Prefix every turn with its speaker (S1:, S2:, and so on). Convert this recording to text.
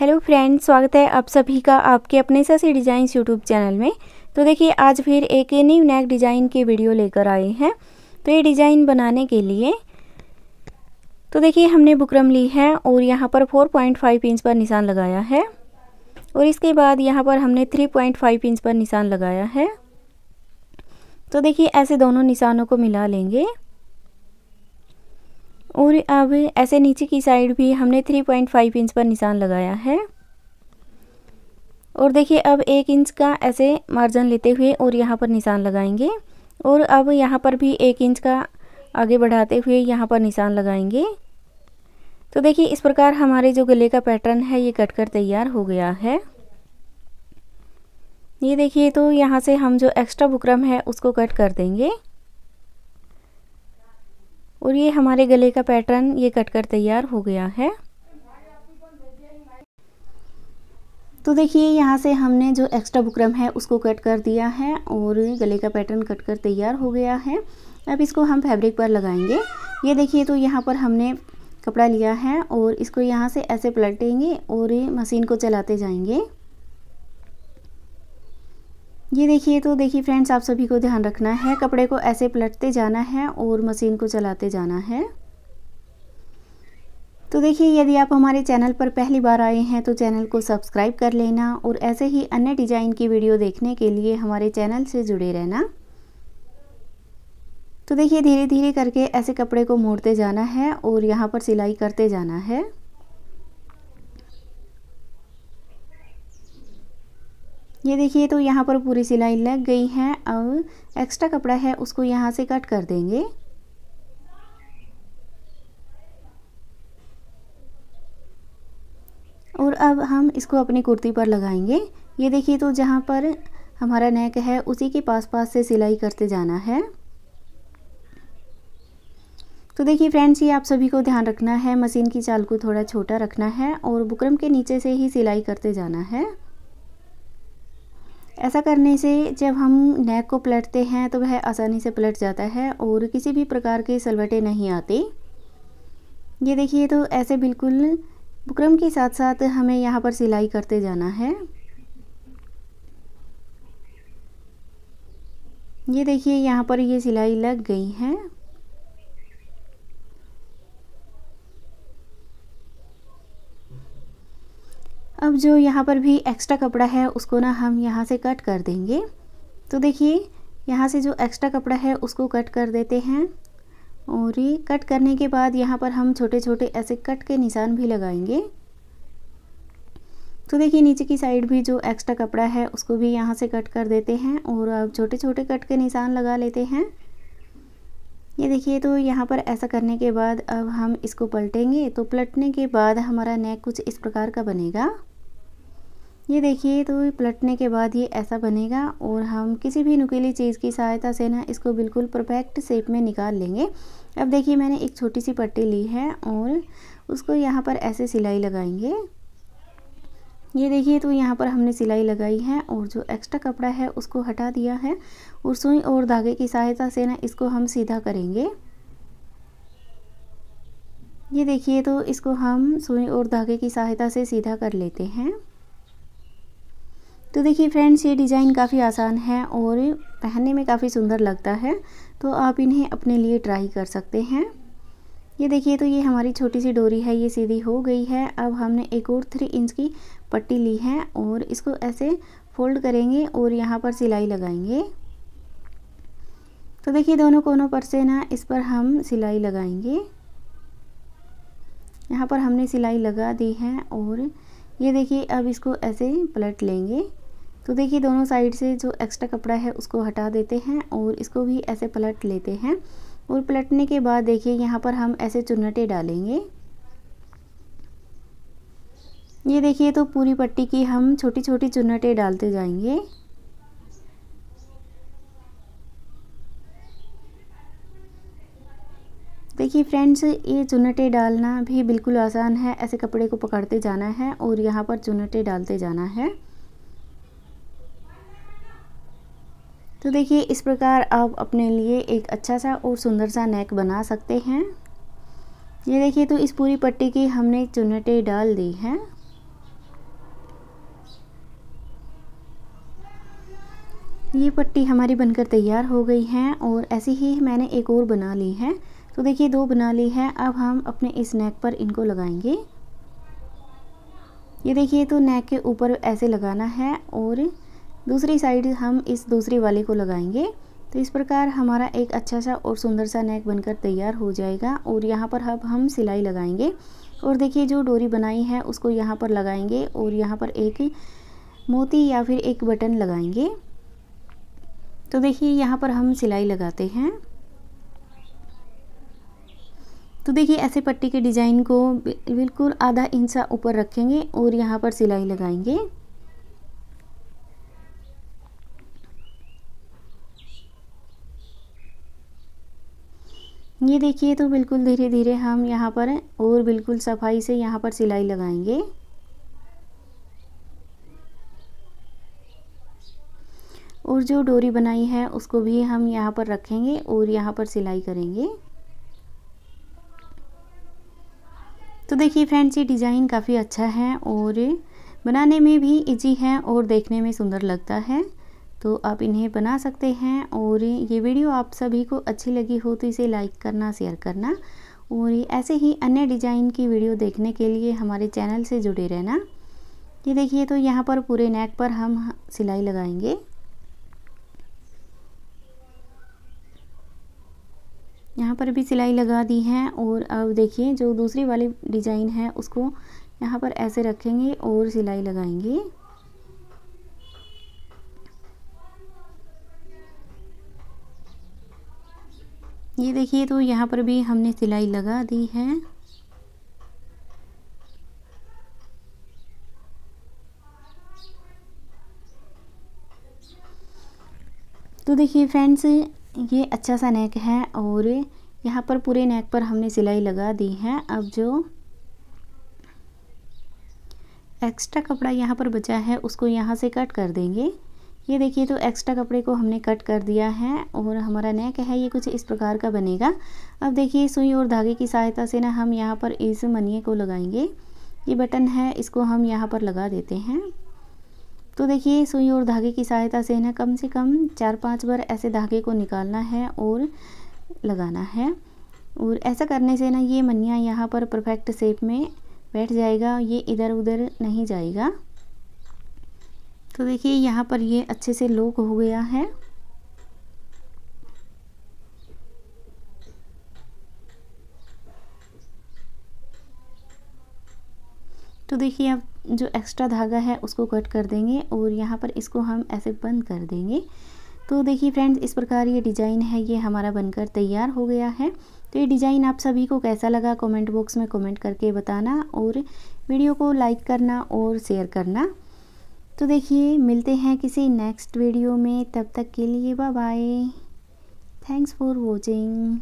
S1: hello friends स्वागत है आप सभी का आपके अपने ससी डिज़ाइंस यूट्यूब चैनल में तो देखिए आज फिर एक न्यू नैक डिज़ाइन की वीडियो लेकर आए हैं तो ये डिज़ाइन बनाने के लिए तो देखिए हमने बुकरम ली है और यहाँ पर 4.5 इंच पर निशान लगाया है और इसके बाद यहाँ पर हमने 3.5 इंच पर निशान लगाया है तो देखिए ऐसे दोनों निशानों को मिला लेंगे और अब ऐसे नीचे की साइड भी हमने 3.5 इंच पर निशान लगाया है और देखिए अब एक इंच का ऐसे मार्जिन लेते हुए और यहाँ पर निशान लगाएंगे और अब यहाँ पर भी एक इंच का आगे बढ़ाते हुए यहाँ पर निशान लगाएंगे तो देखिए इस प्रकार हमारे जो गले का पैटर्न है ये कट कर तैयार हो गया है ये देखिए तो यहाँ से हम जो एक्स्ट्रा बुकरम है उसको कट कर देंगे और ये हमारे गले का पैटर्न ये कट कर तैयार हो गया है तो देखिए यहाँ से हमने जो एक्स्ट्रा बुकरम है उसको कट कर दिया है और गले का पैटर्न कट कर तैयार हो गया है अब इसको हम फैब्रिक पर लगाएंगे ये देखिए तो यहाँ पर हमने कपड़ा लिया है और इसको यहाँ से ऐसे पलटेंगे और मशीन को चलाते जाएंगे ये देखिए तो देखिए फ्रेंड्स आप सभी को ध्यान रखना है कपड़े को ऐसे पलटते जाना है और मशीन को चलाते जाना है तो देखिए यदि आप हमारे चैनल पर पहली बार आए हैं तो चैनल को सब्सक्राइब कर लेना और ऐसे ही अन्य डिज़ाइन की वीडियो देखने के लिए हमारे चैनल से जुड़े रहना तो देखिए धीरे धीरे करके ऐसे कपड़े को मोड़ते जाना है और यहाँ पर सिलाई करते जाना है ये देखिए तो यहाँ पर पूरी सिलाई लग गई है और एक्स्ट्रा कपड़ा है उसको यहाँ से कट कर देंगे और अब हम इसको अपनी कुर्ती पर लगाएंगे ये देखिए तो जहाँ पर हमारा नेक है उसी के पास पास से सिलाई करते जाना है तो देखिए फ्रेंड्स ये आप सभी को ध्यान रखना है मशीन की चाल को थोड़ा छोटा रखना है और बुकरम के नीचे से ही सिलाई करते जाना है ऐसा करने से जब हम नेक को पलटते हैं तो वह आसानी से पलट जाता है और किसी भी प्रकार के सलवटे नहीं आते ये देखिए तो ऐसे बिल्कुल बुकरम के साथ साथ हमें यहाँ पर सिलाई करते जाना है ये देखिए यहाँ पर ये सिलाई लग गई है अब जो यहाँ पर भी एक्स्ट्रा कपड़ा है उसको ना हम यहाँ से कट कर देंगे तो देखिए यहाँ से जो एक्स्ट्रा कपड़ा है उसको कट कर देते हैं और ये कट करने के बाद यहाँ पर हम छोटे छोटे ऐसे कट के निशान भी लगाएंगे तो देखिए नीचे की साइड भी जो एक्स्ट्रा कपड़ा है उसको भी यहाँ से कट कर देते हैं और अब छोटे छोटे कट के निशान लगा लेते हैं ये देखिए तो यहाँ पर ऐसा करने के बाद अब हम इसको पलटेंगे तो पलटने के बाद हमारा नेक कुछ इस प्रकार का बनेगा ये देखिए तो पलटने के बाद ये ऐसा बनेगा और हम किसी भी नुकीली चीज़ की सहायता से ना इसको बिल्कुल परफेक्ट शेप में निकाल लेंगे अब देखिए मैंने एक छोटी सी पट्टी ली है और उसको यहाँ पर ऐसे सिलाई लगाएंगे ये देखिए तो यहाँ पर हमने सिलाई लगाई है और जो एक्स्ट्रा कपड़ा है उसको हटा दिया है और सुई और धागे की सहायता से ना इसको हम सीधा करेंगे ये देखिए तो इसको हम सुई और धागे की सहायता से सीधा कर लेते हैं तो देखिए फ्रेंड्स ये डिज़ाइन काफ़ी आसान है और पहनने में काफ़ी सुंदर लगता है तो आप इन्हें अपने लिए ट्राई कर सकते हैं ये देखिए तो ये हमारी छोटी सी डोरी है ये सीधी हो गई है अब हमने एक और थ्री इंच की पट्टी ली है और इसको ऐसे फोल्ड करेंगे और यहाँ पर सिलाई लगाएंगे तो देखिए दोनों कोनों पर से ना इस पर हम सिलाई लगाएंगे यहाँ पर हमने सिलाई लगा दी है और ये देखिए अब इसको ऐसे पलट लेंगे तो देखिए दोनों साइड से जो एक्स्ट्रा कपड़ा है उसको हटा देते हैं और इसको भी ऐसे पलट लेते हैं और पलटने के बाद देखिए यहाँ पर हम ऐसे चुन्नटे डालेंगे ये देखिए तो पूरी पट्टी की हम छोटी छोटी चुन्नटे डालते जाएंगे देखिए फ्रेंड्स ये चुन्नटे डालना भी बिल्कुल आसान है ऐसे कपड़े को पकड़ते जाना है और यहाँ पर चुन्नटे डालते जाना है तो देखिए इस प्रकार आप अपने लिए एक अच्छा सा और सुंदर सा नेक बना सकते हैं ये देखिए तो इस पूरी पट्टी की हमने चुनटे डाल दी हैं ये पट्टी हमारी बनकर तैयार हो गई है और ऐसी ही मैंने एक और बना ली है तो देखिए दो बना ली है अब हम अपने इस नेक पर इनको लगाएंगे ये देखिए तो नेक के ऊपर ऐसे लगाना है और दूसरी साइड हम इस दूसरी वाले को लगाएंगे तो इस प्रकार हमारा एक अच्छा सा और सुंदर सा नेक बनकर तैयार हो जाएगा और यहाँ पर अब हम सिलाई लगाएंगे और देखिए जो डोरी बनाई है उसको यहाँ पर लगाएंगे और यहाँ पर एक मोती या फिर एक बटन लगाएंगे तो देखिए यहाँ पर हम सिलाई लगाते हैं तो देखिए ऐसे पट्टी के डिज़ाइन को बिल्कुल आधा इंच ऊपर रखेंगे और यहाँ पर सिलाई लगाएंगे ये देखिए तो बिल्कुल धीरे धीरे हम यहाँ पर और बिल्कुल सफाई से यहाँ पर सिलाई लगाएंगे और जो डोरी बनाई है उसको भी हम यहाँ पर रखेंगे और यहाँ पर सिलाई करेंगे तो देखिए फ्रेंड्स ये डिज़ाइन काफ़ी अच्छा है और बनाने में भी इजी है और देखने में सुंदर लगता है तो आप इन्हें बना सकते हैं और ये वीडियो आप सभी को अच्छी लगी हो तो इसे लाइक करना शेयर करना और ऐसे ही अन्य डिज़ाइन की वीडियो देखने के लिए हमारे चैनल से जुड़े रहना ये देखिए तो यहाँ पर पूरे नेक पर हम सिलाई लगाएंगे यहाँ पर भी सिलाई लगा दी है और अब देखिए जो दूसरी वाली डिज़ाइन है उसको यहाँ पर ऐसे रखेंगे और सिलाई लगाएंगे ये देखिए तो यहाँ पर भी हमने सिलाई लगा दी है तो देखिए फ्रेंड्स ये अच्छा सा नेक है और यहाँ पर पूरे नेक पर हमने सिलाई लगा दी है अब जो एक्स्ट्रा कपड़ा यहाँ पर बचा है उसको यहाँ से कट कर देंगे ये देखिए तो एक्स्ट्रा कपड़े को हमने कट कर दिया है और हमारा नेक है ये कुछ इस प्रकार का बनेगा अब देखिए सुई और धागे की सहायता से ना हम यहाँ पर इस मनिए को लगाएंगे ये बटन है इसको हम यहाँ पर लगा देते हैं तो देखिए सुई और धागे की सहायता से ना कम से कम चार पांच बार ऐसे धागे को निकालना है और लगाना है और ऐसा करने से ना ये मनिया यहाँ पर परफेक्ट शेप में बैठ जाएगा ये इधर उधर नहीं जाएगा तो देखिए यहाँ पर ये अच्छे से लोक हो गया है तो देखिए अब जो एक्स्ट्रा धागा है उसको कट कर देंगे और यहाँ पर इसको हम ऐसे बंद कर देंगे तो देखिए फ्रेंड्स इस प्रकार ये डिज़ाइन है ये हमारा बनकर तैयार हो गया है तो ये डिज़ाइन आप सभी को कैसा लगा कमेंट बॉक्स में कमेंट करके बताना और वीडियो को लाइक करना और शेयर करना तो देखिए मिलते हैं किसी नेक्स्ट वीडियो में तब तक के लिए bye bye thanks for watching